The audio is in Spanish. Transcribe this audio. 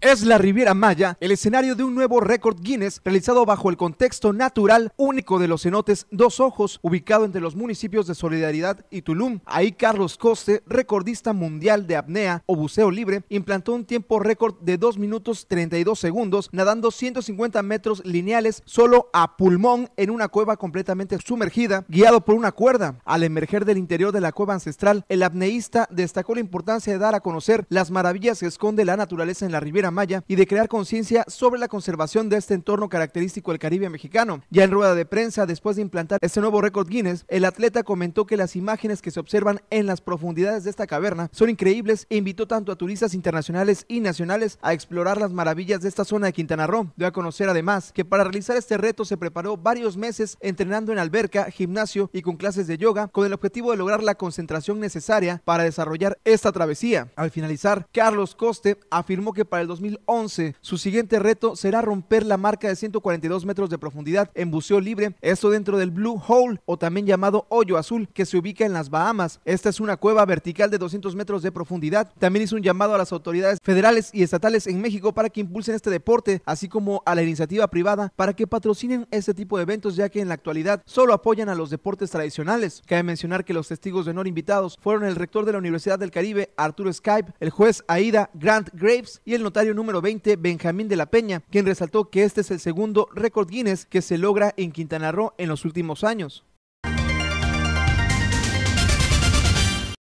Es la Riviera Maya el escenario de un nuevo récord Guinness realizado bajo el contexto natural único de los cenotes Dos Ojos, ubicado entre los municipios de Solidaridad y Tulum. Ahí Carlos Coste, recordista mundial de apnea o buceo libre, implantó un tiempo récord de 2 minutos 32 segundos, nadando 150 metros lineales solo a pulmón en una cueva completamente sumergida, guiado por una cuerda. Al emerger del interior de la cueva ancestral, el apneísta destacó la importancia de dar a conocer las maravillas que esconde la naturaleza en la Riviera maya y de crear conciencia sobre la conservación de este entorno característico del Caribe mexicano. Ya en rueda de prensa, después de implantar este nuevo récord Guinness, el atleta comentó que las imágenes que se observan en las profundidades de esta caverna son increíbles e invitó tanto a turistas internacionales y nacionales a explorar las maravillas de esta zona de Quintana Roo. Debe a conocer además que para realizar este reto se preparó varios meses entrenando en alberca, gimnasio y con clases de yoga con el objetivo de lograr la concentración necesaria para desarrollar esta travesía. Al finalizar, Carlos Coste afirmó que para el 2011. Su siguiente reto será romper la marca de 142 metros de profundidad en buceo libre, esto dentro del Blue Hole o también llamado hoyo azul que se ubica en las Bahamas. Esta es una cueva vertical de 200 metros de profundidad. También hizo un llamado a las autoridades federales y estatales en México para que impulsen este deporte, así como a la iniciativa privada para que patrocinen este tipo de eventos, ya que en la actualidad solo apoyan a los deportes tradicionales. Cabe mencionar que los testigos de honor invitados fueron el rector de la Universidad del Caribe, Arturo Skype, el juez Aida Grant Graves y el notario número 20 Benjamín de la Peña, quien resaltó que este es el segundo récord Guinness que se logra en Quintana Roo en los últimos años.